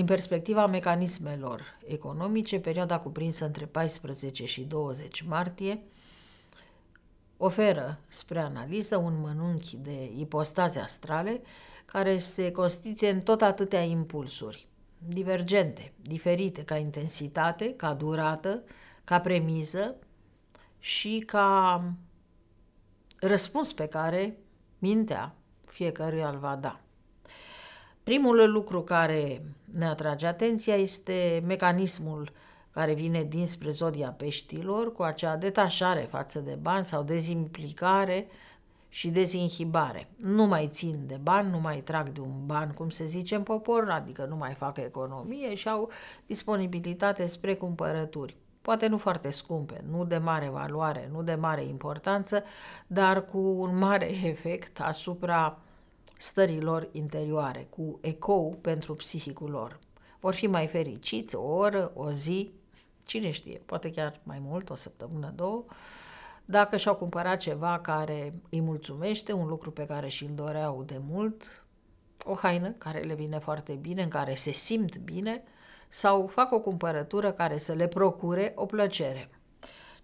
Din perspectiva mecanismelor economice, perioada cuprinsă între 14 și 20 martie oferă spre analiză un mănunchi de ipostaze astrale care se constituie în tot atâtea impulsuri, divergente, diferite ca intensitate, ca durată, ca premiză și ca răspuns pe care mintea fiecăruia îl va da. Primul lucru care ne atrage atenția este mecanismul care vine dinspre zodia peștilor cu acea detașare față de bani sau dezimplicare și dezinhibare. Nu mai țin de bani, nu mai trag de un ban, cum se zice în popor, adică nu mai fac economie și au disponibilitate spre cumpărături. Poate nu foarte scumpe, nu de mare valoare, nu de mare importanță, dar cu un mare efect asupra stărilor interioare, cu ecou pentru psihicul lor. Vor fi mai fericiți o oră, o zi, cine știe, poate chiar mai mult, o săptămână, două, dacă și-au cumpărat ceva care îi mulțumește, un lucru pe care și-l doreau de mult, o haină care le vine foarte bine, în care se simt bine, sau fac o cumpărătură care să le procure o plăcere.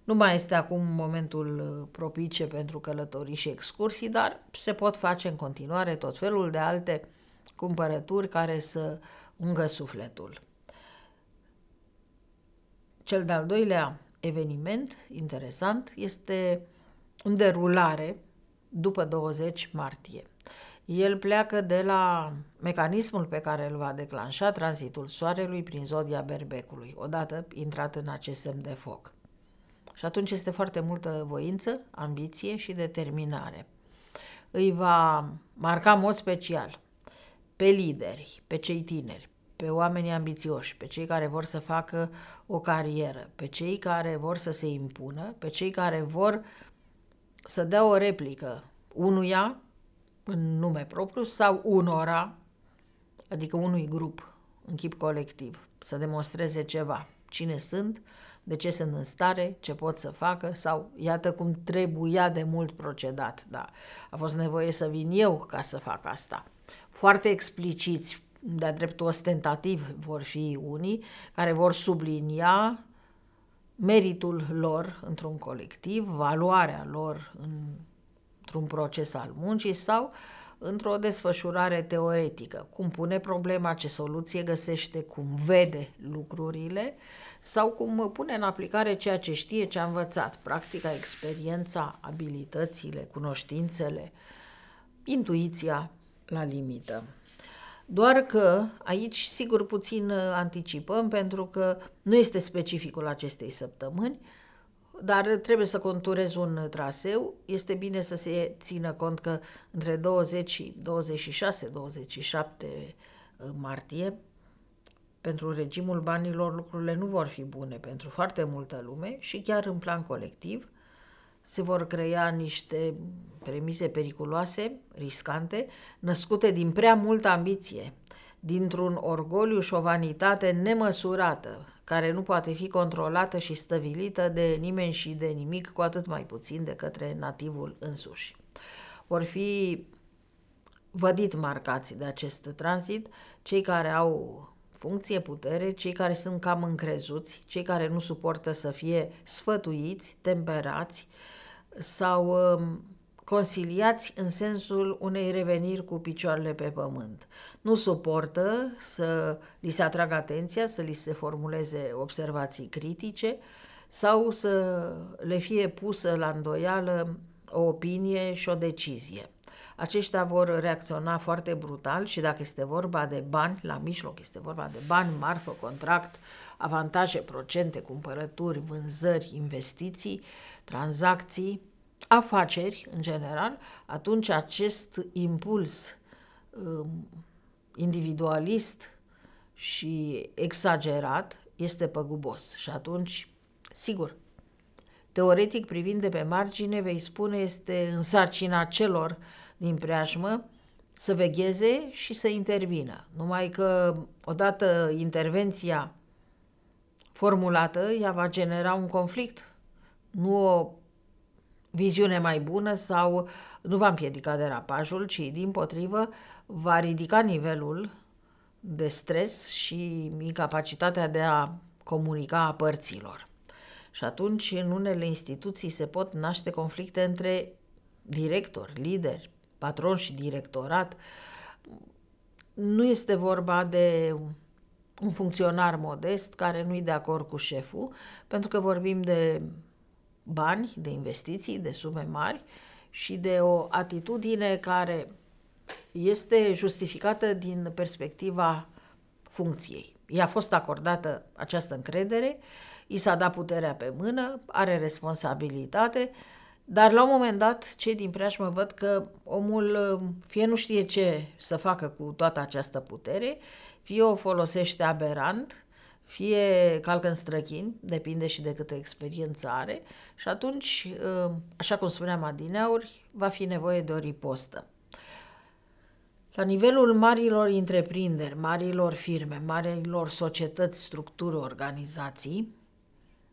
Nu mai este acum momentul uh, propice pentru călătorii și excursii, dar se pot face în continuare tot felul de alte cumpărături care să ungă sufletul. Cel de-al doilea eveniment interesant este în derulare după 20 martie. El pleacă de la mecanismul pe care îl va declanșa tranzitul Soarelui prin zodia Berbecului, odată intrat în acest semn de foc. Și atunci este foarte multă voință, ambiție și determinare. Îi va marca în mod special pe lideri, pe cei tineri, pe oamenii ambițioși, pe cei care vor să facă o carieră, pe cei care vor să se impună, pe cei care vor să dea o replică unuia în nume propriu sau unora, adică unui grup, în chip colectiv, să demonstreze ceva, cine sunt, de ce sunt în stare, ce pot să facă sau iată cum trebuia de mult procedat. Da. A fost nevoie să vin eu ca să fac asta. Foarte expliciți, de-a dreptul ostentativ vor fi unii, care vor sublinia meritul lor într-un colectiv, valoarea lor în, într-un proces al muncii sau uh, într-o desfășurare teoretică, cum pune problema, ce soluție găsește, cum vede lucrurile sau cum pune în aplicare ceea ce știe, ce a învățat, practica, experiența, abilitățile, cunoștințele, intuiția la limită. Doar că aici, sigur, puțin anticipăm, pentru că nu este specificul acestei săptămâni, dar trebuie să conturez un traseu. Este bine să se țină cont că între 20 și 26-27 uh, martie, pentru regimul banilor, lucrurile nu vor fi bune pentru foarte multă lume și chiar în plan colectiv se vor crea niște premise periculoase, riscante, născute din prea multă ambiție, dintr-un orgoliu și o vanitate nemăsurată, care nu poate fi controlată și stăvilită de nimeni și de nimic, cu atât mai puțin de către nativul însuși. Vor fi vădit marcați de acest tranzit cei care au funcție, putere, cei care sunt cam încrezuți, cei care nu suportă să fie sfătuiți, temperați sau um, conciliați în sensul unei reveniri cu picioarele pe pământ. Nu suportă să li se atragă atenția, să li se formuleze observații critice sau să le fie pusă la îndoială o opinie și o decizie. Aceștia vor reacționa foarte brutal și dacă este vorba de bani, la mijloc este vorba de bani, marfă, contract, avantaje, procente, cumpărături, vânzări, investiții, tranzacții, afaceri în general, atunci acest impuls um, individualist și exagerat este păgubos. Și atunci, sigur, teoretic privind de pe margine, vei spune este în sarcina celor din preajmă să vegheze și să intervină. Numai că odată intervenția formulată, ea va genera un conflict, nu o viziune mai bună sau nu va împiedica derapajul, ci din potrivă va ridica nivelul de stres și incapacitatea de a comunica a părților. Și atunci, în unele instituții se pot naște conflicte între directori, lideri, patron și directorat. Nu este vorba de un funcționar modest care nu-i de acord cu șeful, pentru că vorbim de bani, de investiții, de sume mari și de o atitudine care este justificată din perspectiva funcției. I-a fost acordată această încredere, i s-a dat puterea pe mână, are responsabilitate, dar la un moment dat cei din preajmă văd că omul uh, fie nu știe ce să facă cu toată această putere, fie o folosește aberant, fie calcă în străchin, depinde și de câtă experiență are și atunci, uh, așa cum spuneam adineauri, va fi nevoie de o ripostă. La nivelul marilor întreprinderi, marilor firme, marilor societăți, structuri, organizații,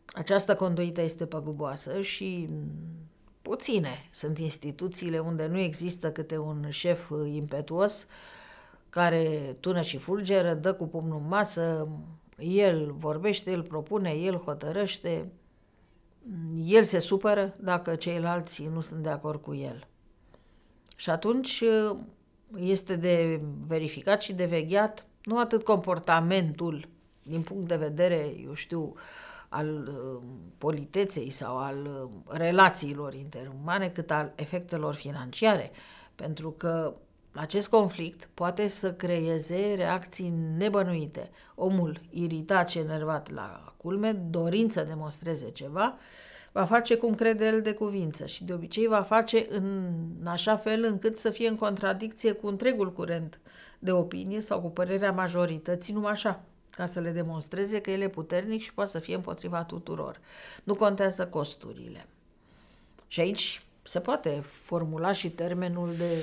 această conduită este păguboasă și puține sunt instituțiile unde nu există câte un șef impetuos care tună și fulgeră, dă cu pumnul în masă, el vorbește, el propune, el hotărăște, el se supără dacă ceilalți nu sunt de acord cu el. Și atunci uh, este de verificat și de vegheat nu atât comportamentul din punct de vedere, eu știu, al uh, politeței sau al uh, relațiilor interumane, cât al efectelor financiare. Pentru că acest conflict poate să creeze reacții nebănuite. Omul iritat și enervat la culme, dorind să demonstreze ceva, va face cum crede el de cuvință și de obicei va face în așa fel încât să fie în contradicție cu întregul curent de opinie sau cu părerea majorității, numai așa, ca să le demonstreze că el e puternic și poate să fie împotriva tuturor. Nu contează costurile. Și aici se poate formula și termenul de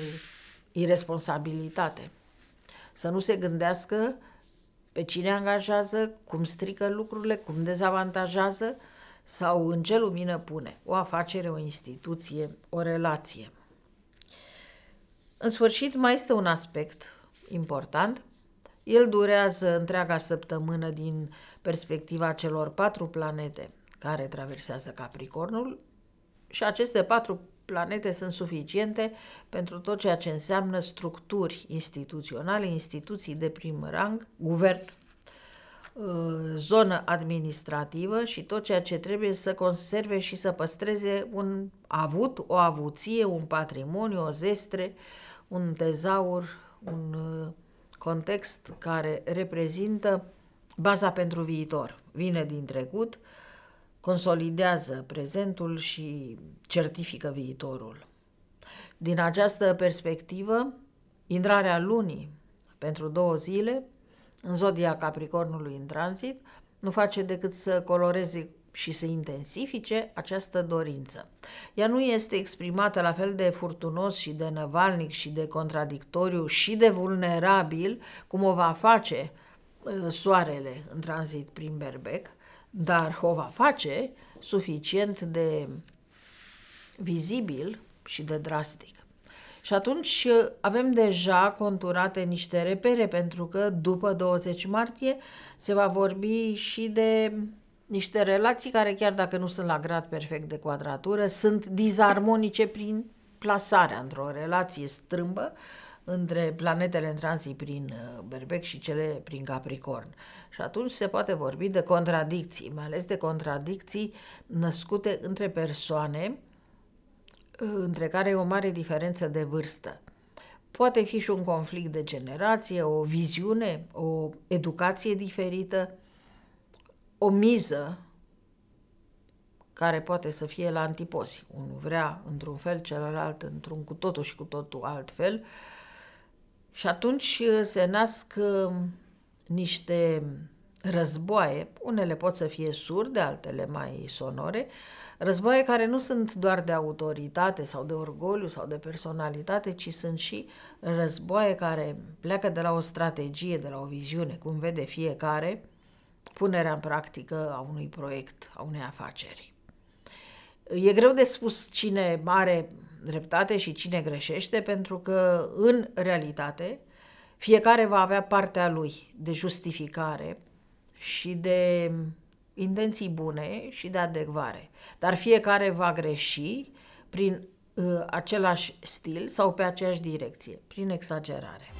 irresponsabilitate. Să nu se gândească pe cine angajează, cum strică lucrurile, cum dezavantajează sau în ce lumină pune o afacere, o instituție, o relație. În sfârșit, mai este un aspect important. El durează întreaga săptămână din perspectiva celor patru planete care traversează Capricornul și aceste patru planete sunt suficiente pentru tot ceea ce înseamnă structuri instituționale, instituții de prim rang, guvern, uh, zonă administrativă și tot ceea ce trebuie să conserve și să păstreze un avut, o avuție, un patrimoniu, o zestre, un tezaur, un uh, context care reprezintă baza pentru viitor. Vine din trecut, consolidează prezentul și certifică viitorul. Din această perspectivă, intrarea lunii pentru două zile în zodia Capricornului în tranzit nu face decât să coloreze și să intensifice această dorință. Ea nu este exprimată la fel de furtunos și de năvalnic și de contradictoriu și de vulnerabil cum o va face uh, soarele în tranzit prin berbec, dar o va face suficient de vizibil și de drastic. Și atunci uh, avem deja conturate niște repere, pentru că după 20 martie se va vorbi și de niște relații care, chiar dacă nu sunt la grad perfect de quadratură, sunt dizarmonice prin plasarea într-o relație strâmbă între planetele în tranzit prin uh, Berbec și cele prin Capricorn. Și atunci se poate vorbi de contradicții, mai ales de contradicții născute între persoane uh, între care e o mare diferență de vârstă. Poate fi și un conflict de generație, o viziune, o educație diferită, o miză care poate să fie la antipozi. Unul vrea într-un fel, celălalt într-un cu totul și cu totul alt fel. Uh, și atunci uh, se nasc uh, niște războaie, unele pot să fie surde, altele mai sonore, războaie care nu sunt doar de autoritate sau de orgoliu sau de personalitate, ci sunt și războaie care pleacă de la o strategie, de la o viziune, cum vede fiecare, punerea în practică a unui proiect, a unei afaceri. E greu de spus cine are dreptate și cine greșește, pentru că, în realitate, fiecare va avea partea lui de justificare și de intenții bune și de adecvare. Dar fiecare va greși prin uh, același stil sau pe aceeași direcție, prin exagerare.